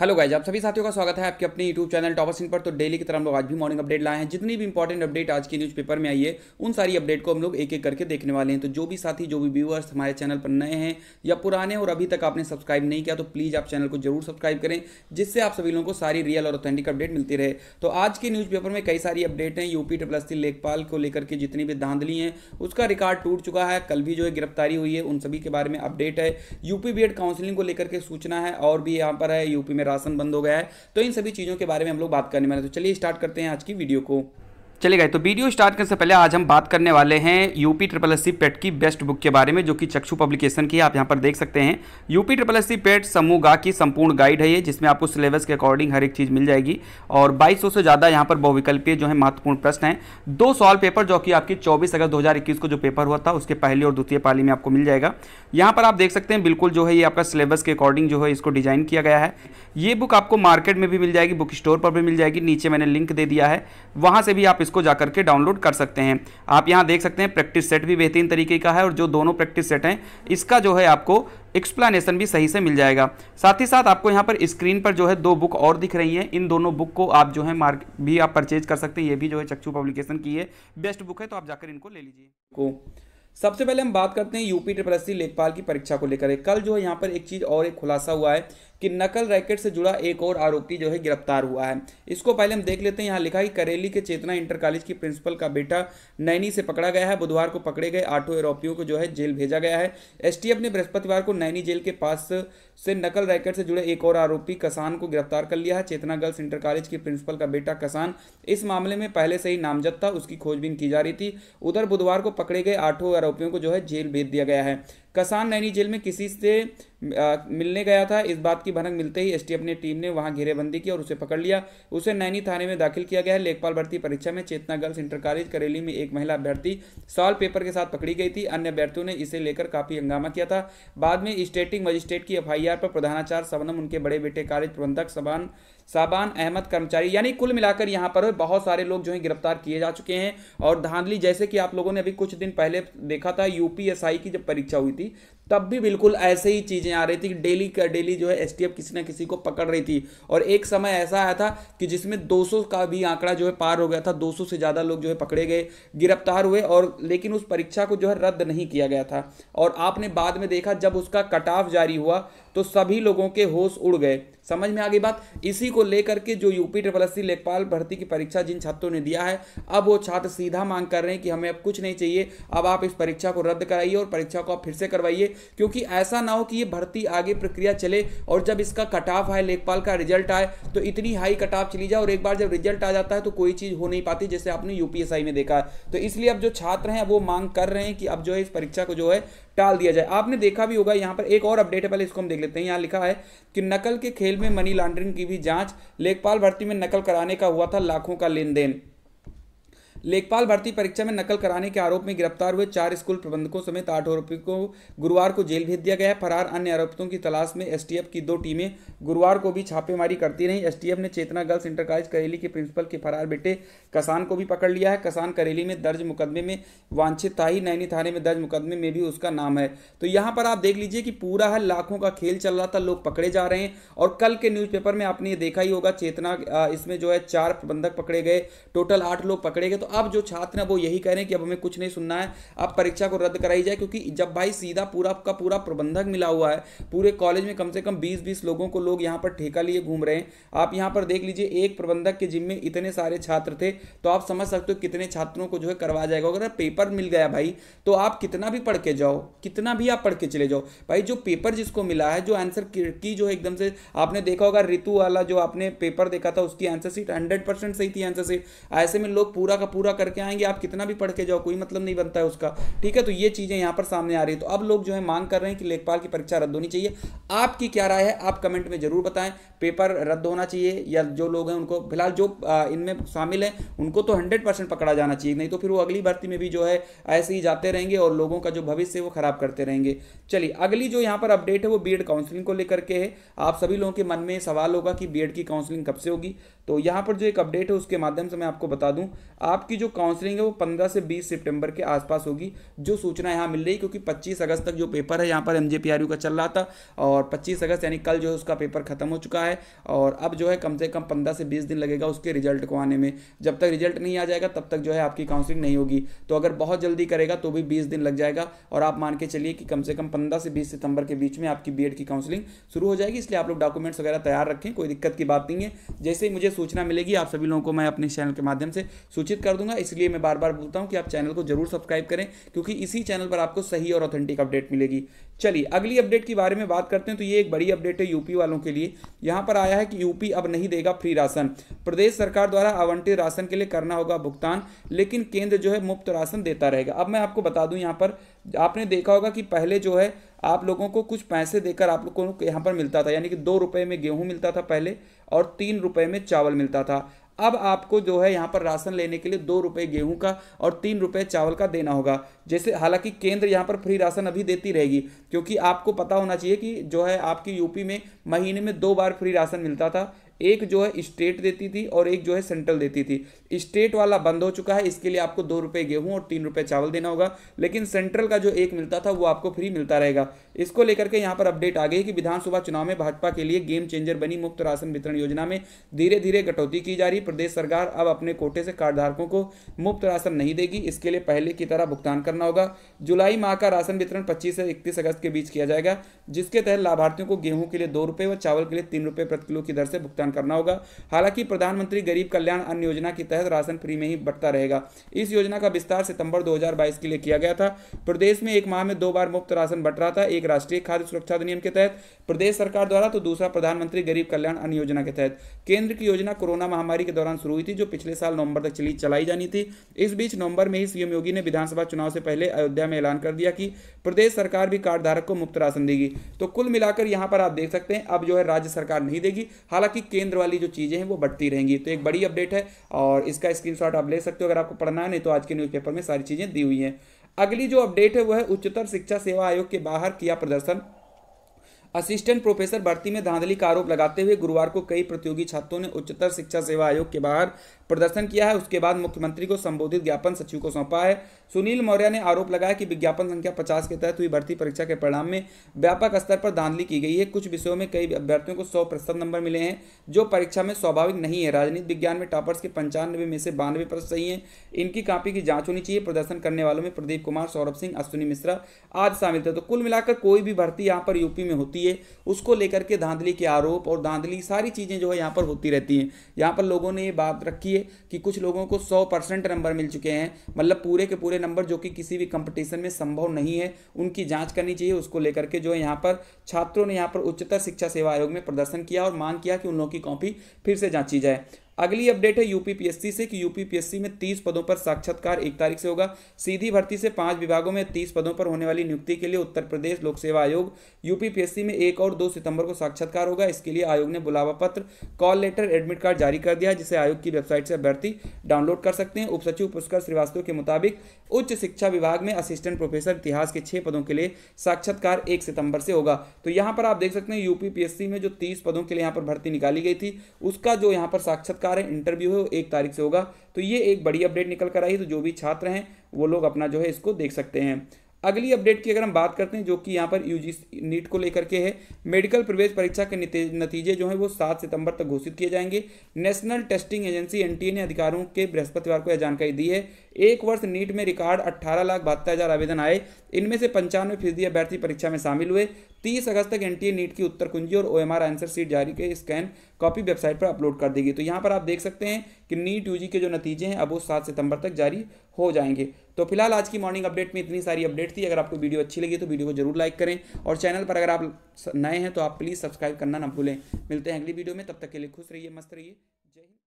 hello guys आप सभी साथियों का स्वागत है आपके अपने यूट्यूब चैनल टॉपर सिंह पर तो डेली की तरह हम लोग आज भी मॉर्निंग अपडेट लाए हैं जितनी भी इंपॉर्टेंट अपडेट आज के न्यूज़पेपर में आई है उन सारी अपडेट को हम लोग एक एक करके देखने वाले हैं तो जो भी साथी जो भी व्यूअर्स हमारे चैनल पर नए हैं या पुराने और अभी तक आपने सब्सक्राइब नहीं किया तो प्लीज़ आप चैनल को जरूर सब्सक्राइब करें जिससे आप सभी लोगों को सारी रियल और ऑथेंटिक अपडेट मिलती रहे तो आज के न्यूज़पेपर में कई सारी अपडेट हैं यूपी प्लस सी लेखपाल को लेकर के जितनी भी धांधली हैं उसका रिकॉर्ड टूट चुका है कल भी जो है गिरफ्तारी हुई है उन सभी के बारे में अपडेट है यूपी बी काउंसिलिंग को लेकर के सूचना है और भी यहाँ पर है यूपी में राशन बंद हो गया है तो इन सभी चीज़ों के बारे में हम लोग बात करने वाले तो चलिए स्टार्ट करते हैं आज की वीडियो को चले गए तो वीडियो स्टार्ट करने से पहले आज हम बात करने वाले हैं UP triple S C PET की बेस्ट बुक के बारे में जो कि चक्षु पब्लिकेशन की आप यहाँ पर देख सकते हैं UP triple S C PET समूह गा की संपूर्ण गाइड है ये जिसमें आपको सिलेबस के अकॉर्डिंग हर एक चीज़ मिल जाएगी और 2200 से ज़्यादा यहाँ पर बहुविकल्पीय जो है महत्वपूर्ण प्रश्न हैं दो सॉल्व पेपर जो कि आपकी चौबीस अगस्त दो को जो पेपर हुआ था उसके पहले और द्वितीय पाली में आपको मिल जाएगा यहाँ पर आप देख सकते हैं बिल्कुल जो है ये आपका सिलेबस के अकॉर्डिंग जो है इसको डिजाइन किया गया है ये बुक आपको मार्केट में भी मिल जाएगी बुक स्टोर पर भी मिल जाएगी नीचे मैंने लिंक दे दिया है वहाँ से भी आप इसको जाकर के डाउनलोड कर सकते हैं आप यहाँ देख सकते हैं प्रैक्टिस सेट भी बेहतरीन तरीके का है और जो दोनों प्रैक्टिस सेट हैं इसका जो है आपको एक्सप्लेनेशन भी सही से मिल जाएगा साथ ही साथ आपको यहाँ पर स्क्रीन पर जो है दो बुक और दिख रही हैं इन दोनों बुक को आप जो है मार्क भी आप परचेज कर सकते हैं ये भी जो है चक्षु पब्लिकेशन की है बेस्ट बुक है तो आप जाकर इनको ले लीजिए को सबसे पहले हम बात करते हैं यूपी ट्रिपल एस लेखपाल की परीक्षा को लेकर कल जो है यहाँ पर एक चीज़ और एक खुलासा हुआ है कि नकल रैकेट से जुड़ा एक और आरोपी जो है गिरफ्तार हुआ है इसको पहले हम देख लेते हैं यहाँ लिखा है करेली के चेतना इंटर कॉलेज की प्रिंसिपल का बेटा नैनी से पकड़ा गया है बुधवार को पकड़े गए आठों आरोपियों को जो है जेल भेजा गया है एस ने बृहस्पतिवार को नैनी जेल के पास से नकल रैकेट से जुड़े एक और आरोपी कसान को गिरफ्तार कर लिया है चेतना गर्ल्स इंटर कॉलेज की प्रिंसिपल का बेटा कसान इस मामले में पहले से ही नामजद था उसकी खोजबीन की जा रही थी उधर बुधवार को पकड़े गए आठों आरोपियों को जो है जेल भेज दिया गया है कसान नैनी जेल में किसी से मिलने गया था इस बात की भनक मिलते ही एसटीएफ ने टीम ने वहां घेरेबंदी की और उसे पकड़ लिया उसे नैनी थाने में दाखिल किया गया है लेखपाल भर्ती परीक्षा में Chetna girls inter college Kareli में एक महिला अभ्यर्थी सॉल्व पेपर के साथ पकड़ी गई थी अन्य अभ्यर्थियों ने इसे लेकर काफी हंगामा किया था बाद में स्टेटिंग मजिस्ट्रेट की एफ पर प्रधानाचार्य सबनम उनके बड़े बेटे कॉलेज प्रबंधक सबान साबान अहमद कर्मचारी यानी कुल मिलाकर यहाँ पर बहुत सारे लोग जो है गिरफ्तार किए जा चुके हैं और धांधली जैसे कि आप लोगों ने अभी कुछ दिन पहले देखा था यूपीएसआई की जब परीक्षा हुई थी तब भी बिल्कुल ऐसे ही चीज़ें आ रही थी कि डेली का डेली जो है एस किसी ना किसी को पकड़ रही थी और एक समय ऐसा आया था कि जिसमें 200 का भी आंकड़ा जो है पार हो गया था 200 से ज़्यादा लोग जो है पकड़े गए गिरफ्तार हुए और लेकिन उस परीक्षा को जो है रद्द नहीं किया गया था और आपने बाद में देखा जब उसका कट ऑफ जारी हुआ तो सभी लोगों के होश उड़ गए समझ में आ गई बात इसी को लेकर के जो यूपी ट्रिपल एस लेखपाल भर्ती की परीक्षा जिन छात्रों ने दिया है अब वो छात्र सीधा मांग कर रहे हैं कि हमें अब कुछ नहीं चाहिए अब आप इस परीक्षा को रद्द कराइए और परीक्षा को आप फिर से करवाइए क्योंकि ऐसा ना हो कि ये भर्ती आगे प्रक्रिया चले और जब इसका कट ऑफ आए लेखपाल का रिजल्ट आए तो इतनी हाई कट ऑफ चली जाए और एक बार जब रिजल्ट आ जाता है तो कोई चीज़ हो नहीं पाती जैसे आपने यूपीएसआई में देखा तो इसलिए अब जो छात्र हैं वो मांग कर रहे हैं कि अब जो है इस परीक्षा को जो है टाल दिया जाए आपने देखा भी होगा यहाँ पर एक और अपडेट है पहले इसको हम देख लेते हैं यहाँ लिखा है कि नकल के खेल में मनी लॉन्ड्रिंग की भी जाँच लेखपाल भर्ती में नकल कराने का हुआ था लाखों का लेन देन लेखपाल भर्ती परीक्षा में नकल कराने के आरोप में गिरफ्तार हुए चार स्कूल प्रबंधकों समेत आठ आरोपियों को गुरुवार को जेल भेज दिया गया है फरार अन्य आरोपितों की तलाश में एसटीएफ की दो टीमें गुरुवार को भी छापेमारी करती रहीं एसटीएफ ने Chetna girls inter college Kareli के प्रिंसिपल के फरार बेटे कसान को भी पकड़ लिया है कसान करेली में दर्ज मुकदमे में वांछित था ही नैनी थाने में दर्ज मुकदमे में भी उसका नाम है तो यहाँ पर आप देख लीजिए कि पूरा है लाखों का खेल चल रहा था लोग पकड़े जा रहे हैं और कल के न्यूज़पेपर में आपने ये देखा ही होगा चेतना इसमें जो है चार प्रबंधक पकड़े गए टोटल आठ लोग पकड़े गए तो अब जो छात्र हैं वो यही कह रहे हैं कि अब हमें कुछ नहीं सुनना है अब परीक्षा को रद्द कराई जाए क्योंकि जब भाई सीधा पूरा आपका पूरा प्रबंधक मिला हुआ है पूरे कॉलेज में कम से कम बीस बीस लोगों को लोग यहाँ पर ठेका लिए घूम रहे हैं आप यहाँ पर देख लीजिए एक प्रबंधक के जिम्मे इतने सारे छात्र थे तो आप समझ सकते हो कितने छात्रों को जो है करवा जाएगा अगर पेपर मिल गया भाई तो आप कितना भी पढ़ के जाओ कितना भी आप पढ़ के चले जाओ भाई जो पेपर जिसको मिला है जो आंसर की जो एकदम से आपने देखा होगा ऋतु वाला जो आपने पेपर देखा था उसकी आंसर सीट हंड्रेड परसेंट सही थी आंसर सीट ऐसे में लोग पूरा का पूरा पूरा करके आएंगे आप कितना भी पढ़ के जाओ कोई मतलब नहीं बनता है उसका ठीक है तो ये चीज़ें यहाँ पर सामने आ रही है तो अब लोग जो है मांग कर रहे हैं कि लेखपाल की परीक्षा रद्द होनी चाहिए आपकी क्या राय है आप कमेंट में ज़रूर बताएं पेपर रद्द होना चाहिए या जो लोग हैं उनको फिलहाल जो इनमें शामिल हैं उनको तो हंड्रेड पकड़ा जाना चाहिए नहीं तो फिर वो अगली भर्ती में भी जो है ऐसे ही जाते रहेंगे और लोगों का जो भविष्य है वो ख़राब करते रहेंगे चलिए अगली जो यहाँ पर अपडेट है वो बी काउंसलिंग को लेकर के है आप सभी लोगों के मन में सवाल होगा कि बी की काउंसलिंग कब से होगी तो यहाँ पर जो एक अपडेट है उसके माध्यम से मैं आपको बता दूं आप आपकी जो काउंसलिंग है वो 15 से 20 सितंबर के आसपास होगी जो सूचना यहाँ मिल रही क्योंकि 25 अगस्त तक जो पेपर है यहाँ पर एम का चल रहा था और 25 अगस्त यानी कल जो है उसका पेपर खत्म हो चुका है और अब जो है कम से कम पंद्रह से बीस दिन लगेगा उसके रिजल्ट को आने में जब तक रिजल्ट नहीं आ जाएगा तब तक जो है आपकी काउंसलिंग नहीं होगी तो अगर बहुत जल्दी करेगा तो भी बीस दिन लग जाएगा और आप मान के चलिए कि कम से कम पंद्रह से बीस सितंबर के बीच में आपकी बी की काउंसलिंग शुरू हो जाएगी इसलिए आप लोग डॉक्यूमेंट्स वगैरह तैयार रखें कोई दिक्कत की बात नहीं है जैसे ही मुझे सूचना मिलेगी आप सभी लोगों को मैं अपने चैनल के माध्यम से सूचित कर दूंगा इसलिए मैं बार बार बोलता हूँ कि आप चैनल को जरूर सब्सक्राइब करें क्योंकि इसी चैनल पर आपको सही और ऑथेंटिक अपडेट मिलेगी चलिए अगली अपडेट के बारे में बात करते हैं तो ये एक बड़ी अपडेट है यूपी वालों के लिए यहाँ पर आया है कि यूपी अब नहीं देगा फ्री राशन प्रदेश सरकार द्वारा आवंटित राशन के लिए करना होगा भुगतान लेकिन केंद्र जो है मुफ्त राशन देता रहेगा अब मैं आपको बता दूँ यहाँ पर आपने देखा होगा कि पहले जो है आप लोगों को कुछ पैसे देकर आप लोगों को यहाँ पर मिलता था यानी कि दो रुपये में गेहूँ मिलता था पहले और तीन रुपये में चावल मिलता था अब आपको जो है यहाँ पर राशन लेने के लिए दो रुपये गेहूँ का और तीन रुपये चावल का देना होगा जैसे हालांकि केंद्र यहाँ पर फ्री राशन अभी देती रहेगी क्योंकि आपको पता होना चाहिए कि जो है आपकी यूपी में महीने में दो बार फ्री राशन मिलता था एक जो है स्टेट देती थी और एक जो है सेंट्रल देती थी स्टेट वाला बंद हो चुका है इसके लिए आपको दो रुपये गेहूँ और तीन रुपये चावल देना होगा लेकिन सेंट्रल का जो एक मिलता था वो आपको फ्री मिलता रहेगा इसको लेकर के यहाँ पर अपडेट आ गई कि विधानसभा चुनाव में भाजपा के लिए गेम चेंजर बनी मुफ्त राशन वितरण योजना में धीरे धीरे कटौती की जा रही प्रदेश सरकार अब अपने कोटे से कार्डधारकों को मुफ्त राशन नहीं देगी इसके लिए पहले की तरह भुगतान करना होगा जुलाई माह का राशन वितरण पच्चीस से इकतीस अगस्त के बीच किया जाएगा जिसके तहत लाभार्थियों को गेहूं के लिए दो रुपये व चावल के लिए तीन रुपये प्रति किलो की दर से भुगतान करना होगा हालांकि प्रधानमंत्री गरीब कल्याण अन्न योजना के तहत राशन फ्री में ही बढ़ता रहेगा इस योजना का विस्तार सितंबर 2022 के लिए किया गया था प्रदेश में एक माह में दो बार मुफ्त राशन बट रहा था एक राष्ट्रीय खाद्य सुरक्षा अधिनियम के तहत प्रदेश सरकार द्वारा तो दूसरा प्रधानमंत्री गरीब कल्याण अन्न योजना के तहत केंद्र की योजना कोरोना महामारी के दौरान शुरू हुई थी जो पिछले साल नवंबर तक चली चलाई जानी थी इस बीच नवंबर में ही सीएम योगी ने विधानसभा चुनाव से पहले अयोध्या में ऐलान कर दिया कि प्रदेश सरकार भी कार्ड धारक को मुफ्त राशन देगी तो कुल मिलाकर यहां पर आप देख सकते हैं अब जो है राज्य सरकार नहीं देगी हालांकि केंद्र वाली जो चीज़ें हैं वो बढ़ती रहेंगी तो एक बड़ी अपडेट है और इसका स्क्रीनशॉट आप ले सकते हो अगर आपको पढ़ना है नहीं तो आज के न्यूज़पेपर में सारी चीज़ें दी हुई हैं अगली जो अपडेट है वह है उच्चतर शिक्षा सेवा आयोग के बाहर किया प्रदर्शन असिस्टेंट प्रोफेसर भर्ती में धांधली का आरोप लगाते हुए गुरुवार को कई प्रतियोगी छात्रों ने उच्चतर शिक्षा सेवा आयोग के बाहर प्रदर्शन किया है उसके बाद मुख्यमंत्री को संबोधित ज्ञापन सचिव को सौंपा है सुनील मौर्य ने आरोप लगाया कि विज्ञापन संख्या पचास के तहत हुई भर्ती परीक्षा के परिणाम में व्यापक स्तर पर धांधली की गई है कुछ विषयों में कई अभ्यर्थियों को सौ प्रतिशत नंबर मिले हैं जो परीक्षा में स्वाभाविक नहीं है राजनीति विज्ञान में टॉपर्स के पंचानवे में से बानवे प्रश्न सही हैं इनकी कापी की जाँच होनी चाहिए प्रदर्शन करने वालों में प्रदीप कुमार सौरभ सिंह अश्विनी मिश्रा आज शामिल थे तो कुल मिलाकर कोई भी भर्ती यहाँ पर यूपी में होती है उसको लेकर के धांधली के आरोप और धांधली सारी चीज़ें जो है यहाँ पर होती रहती हैं यहाँ पर लोगों ने ये बात रखी है देखिए कि कुछ लोगों को 100 परसेंट नंबर मिल चुके हैं मतलब पूरे के पूरे नंबर जो कि किसी भी कंपटीशन में संभव नहीं है उनकी जांच करनी चाहिए उसको लेकर के जो यहाँ पर छात्रों ने यहाँ पर उच्चतर शिक्षा सेवा आयोग में प्रदर्शन किया और मांग किया कि उन लोगों की कॉपी फिर से जांची जाए अगली अपडेट है यूपीपीएससी से कि यूपीपीएससी में तीस पदों पर साक्षात्कार एक तारीख से होगा सीधी भर्ती से पांच विभागों में तीस पदों पर होने वाली नियुक्ति के लिए उत्तर प्रदेश लोक सेवा आयोग यूपीपीएससी में एक और दो सितंबर को साक्षात्कार होगा इसके लिए आयोग ने बुलावा पत्र कॉल लेटर एडमिट कार्ड जारी कर दिया जिसे आयोग की वेबसाइट से अभ्यर्थी डाउनलोड कर सकते हैं उप सचिव पुष्कर श्रीवास्तव के मुताबिक उच्च शिक्षा विभाग में असिस्टेंट प्रोफेसर इतिहास के छह पदों के लिए साक्षात्कार एक सितंबर से होगा तो यहाँ पर आप देख सकते हैं यूपीपीएससी में जो तीस पदों के लिए यहाँ पर भर्ती निकाली गई थी उसका जो यहाँ पर साक्षात्कार रहे हैं इंटरव्यू है वो एक तारीख से होगा तो ये एक बड़ी अपडेट निकल कर आई तो जो भी छात्र हैं वो लोग अपना जो है इसको देख सकते हैं अगली अपडेट की अगर हम बात करते हैं जो कि यहाँ पर यू नीट को लेकर के है मेडिकल प्रवेश परीक्षा के नतीजे जो हैं वो सात सितंबर तक घोषित किए जाएंगे नेशनल टेस्टिंग एजेंसी एनटीए ने अधिकारों के बृहस्पतिवार को यह जानकारी दी है एक वर्ष नीट में रिकॉर्ड अट्ठारह लाख बहत्तर हज़ार आवेदन आए इनमें से पंचानवे फीसदी अभ्यर्थी परीक्षा में शामिल हुए तीस अगस्त तक एनटीए नीट की उत्तर कुंजी और ओएमआर आंसर सीट जारी के स्कैन कॉपी वेबसाइट पर अपलोड कर देगी तो यहाँ पर आप देख सकते हैं कि नीट यूजी के जो नतीजे हैं अब वो सात सितंबर तक जारी हो जाएंगे तो फिलहाल आज की मॉर्निंग अपडेट में इतनी सारी अपडेट थी अगर आपको वीडियो अच्छी लगी तो वीडियो को जरूर लाइक करें और चैनल पर अगर आप नए हैं तो आप प्लीज़ सब्सक्राइब करना ना भूलें मिलते हैं अगली वीडियो में तब तक के लिए खुश रहिए मस्त रहिए